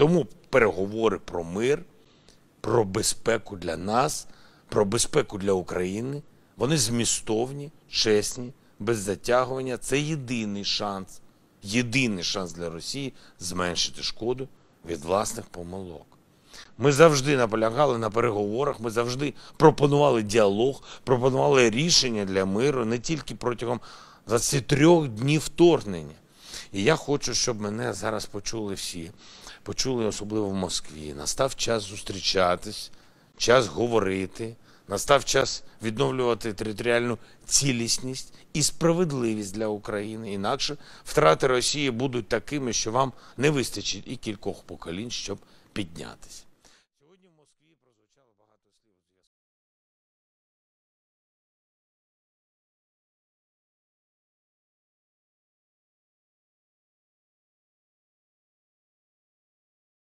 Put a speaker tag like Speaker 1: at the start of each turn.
Speaker 1: Тому переговори про мир, про безпеку для нас, про безпеку для України вони змістовні, чесні, без затягування. Це єдиний шанс, єдиний шанс для Росії зменшити шкоду від власних помилок. Ми завжди наполягали на переговорах, ми завжди пропонували діалог, пропонували рішення для миру не тільки протягом 23 днів вторгнення. І я хочу, щоб мене зараз почули всі, почули особливо в Москві. Настав час зустрічатись, час говорити, настав час відновлювати територіальну цілісність і справедливість для України. Інакше втрати Росії будуть такими, що вам не вистачить і кількох поколінь, щоб піднятися. Сьогодні в Москві прозвучало багато слів.